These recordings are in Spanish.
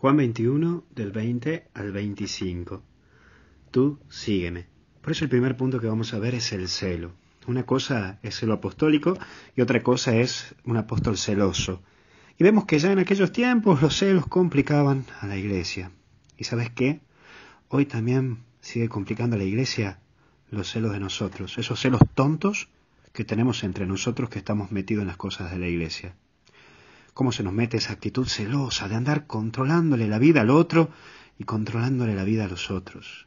Juan 21, del 20 al 25. Tú sígueme. Por eso el primer punto que vamos a ver es el celo. Una cosa es celo apostólico y otra cosa es un apóstol celoso. Y vemos que ya en aquellos tiempos los celos complicaban a la iglesia. ¿Y sabes qué? Hoy también sigue complicando a la iglesia los celos de nosotros, esos celos tontos que tenemos entre nosotros que estamos metidos en las cosas de la iglesia cómo se nos mete esa actitud celosa de andar controlándole la vida al otro y controlándole la vida a los otros.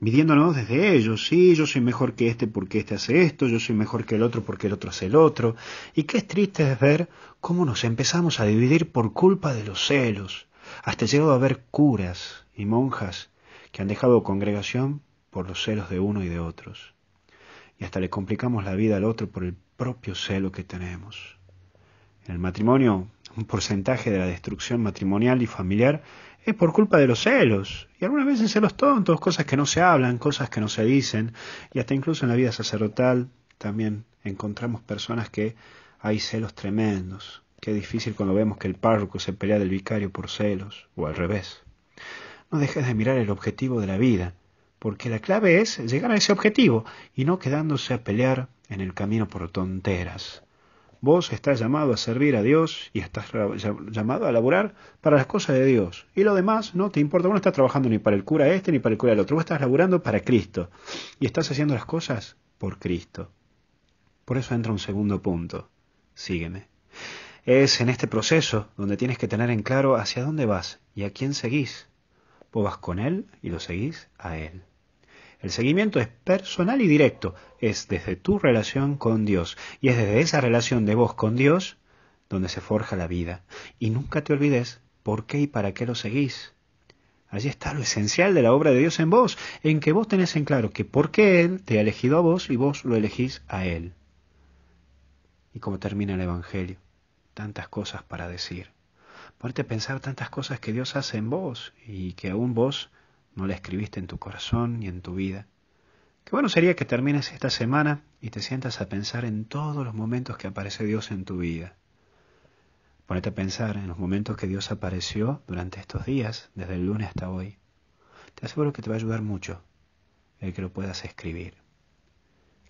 Midiéndonos desde ellos, sí, yo soy mejor que este porque este hace esto, yo soy mejor que el otro porque el otro hace el otro. Y qué es triste es ver cómo nos empezamos a dividir por culpa de los celos. Hasta llegado a haber curas y monjas que han dejado congregación por los celos de uno y de otros. Y hasta le complicamos la vida al otro por el propio celo que tenemos en el matrimonio, un porcentaje de la destrucción matrimonial y familiar es por culpa de los celos. Y algunas veces celos tontos, cosas que no se hablan, cosas que no se dicen. Y hasta incluso en la vida sacerdotal también encontramos personas que hay celos tremendos. Qué difícil cuando vemos que el párroco se pelea del vicario por celos, o al revés. No dejes de mirar el objetivo de la vida, porque la clave es llegar a ese objetivo y no quedándose a pelear en el camino por tonteras. Vos estás llamado a servir a Dios y estás llamado a laburar para las cosas de Dios. Y lo demás no te importa. Vos no estás trabajando ni para el cura este ni para el cura el otro. Vos estás laburando para Cristo. Y estás haciendo las cosas por Cristo. Por eso entra un segundo punto. Sígueme. Es en este proceso donde tienes que tener en claro hacia dónde vas y a quién seguís. Vos vas con Él y lo seguís a Él. El seguimiento es personal y directo, es desde tu relación con Dios y es desde esa relación de vos con Dios donde se forja la vida. Y nunca te olvides por qué y para qué lo seguís. Allí está lo esencial de la obra de Dios en vos, en que vos tenés en claro que por qué Él te ha elegido a vos y vos lo elegís a Él. Y como termina el Evangelio, tantas cosas para decir. Ponerte a pensar tantas cosas que Dios hace en vos y que aún vos no la escribiste en tu corazón ni en tu vida. Qué bueno sería que termines esta semana y te sientas a pensar en todos los momentos que aparece Dios en tu vida. Ponete a pensar en los momentos que Dios apareció durante estos días, desde el lunes hasta hoy. Te aseguro que te va a ayudar mucho el que lo puedas escribir.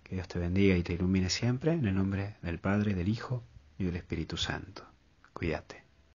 Que Dios te bendiga y te ilumine siempre en el nombre del Padre, del Hijo y del Espíritu Santo. Cuídate.